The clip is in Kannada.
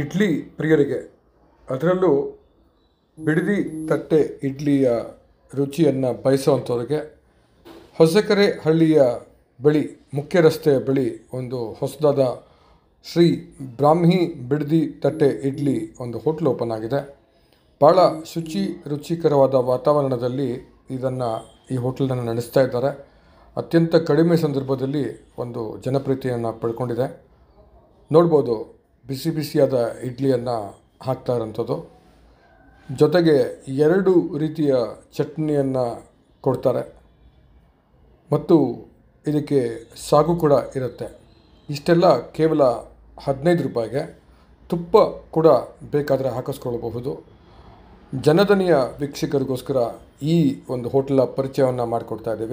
ಇಡ್ಲಿ ಪ್ರಿಯರಿಗೆ ಅದರಲ್ಲೂ ಬಿಡದಿ ತಟ್ಟೆ ಇಡ್ಲಿಯ ರುಚಿಯನ್ನು ಬಯಸುವಂಥವ್ರಿಗೆ ಹೊಸಕೆರೆ ಹಳ್ಳಿಯ ಬಳಿ ಮುಖ್ಯ ರಸ್ತೆಯ ಬಳಿ ಒಂದು ಹೊಸದಾದ ಶ್ರೀ ಬ್ರಾಹ್ಮಿ ಬಿಡದಿ ತಟ್ಟೆ ಇಡ್ಲಿ ಒಂದು ಹೋಟ್ಲ್ ಓಪನ್ ಆಗಿದೆ ಭಾಳ ಶುಚಿ ರುಚಿಕರವಾದ ವಾತಾವರಣದಲ್ಲಿ ಇದನ್ನು ಈ ಹೋಟ್ಲನ್ನು ನಡೆಸ್ತಾ ಇದ್ದಾರೆ ಅತ್ಯಂತ ಕಡಿಮೆ ಸಂದರ್ಭದಲ್ಲಿ ಒಂದು ಜನಪ್ರಿಯತೆಯನ್ನು ಪಡ್ಕೊಂಡಿದೆ ನೋಡ್ಬೋದು ಬಿಸಿ ಬಿಸಿಯಾದ ಇಡ್ಲಿಯನ್ನು ಹಾಕ್ತಾ ಜೊತೆಗೆ ಎರಡು ರೀತಿಯ ಚಟ್ನಿಯನ್ನು ಕೊಡ್ತಾರೆ ಮತ್ತು ಇದಕ್ಕೆ ಸಾಗು ಕೂಡ ಇರುತ್ತೆ ಇಷ್ಟೆಲ್ಲ ಕೇವಲ ಹದಿನೈದು ರೂಪಾಯಿಗೆ ತುಪ್ಪ ಕೂಡ ಬೇಕಾದರೆ ಹಾಕಿಸ್ಕೊಳ್ಬಹುದು ಜನಧನಿಯ ವೀಕ್ಷಕರಿಗೋಸ್ಕರ ಈ ಒಂದು ಹೋಟೆಲ ಪರಿಚಯವನ್ನು ಮಾಡಿಕೊಡ್ತಾ ಇದ್ದೀವಿ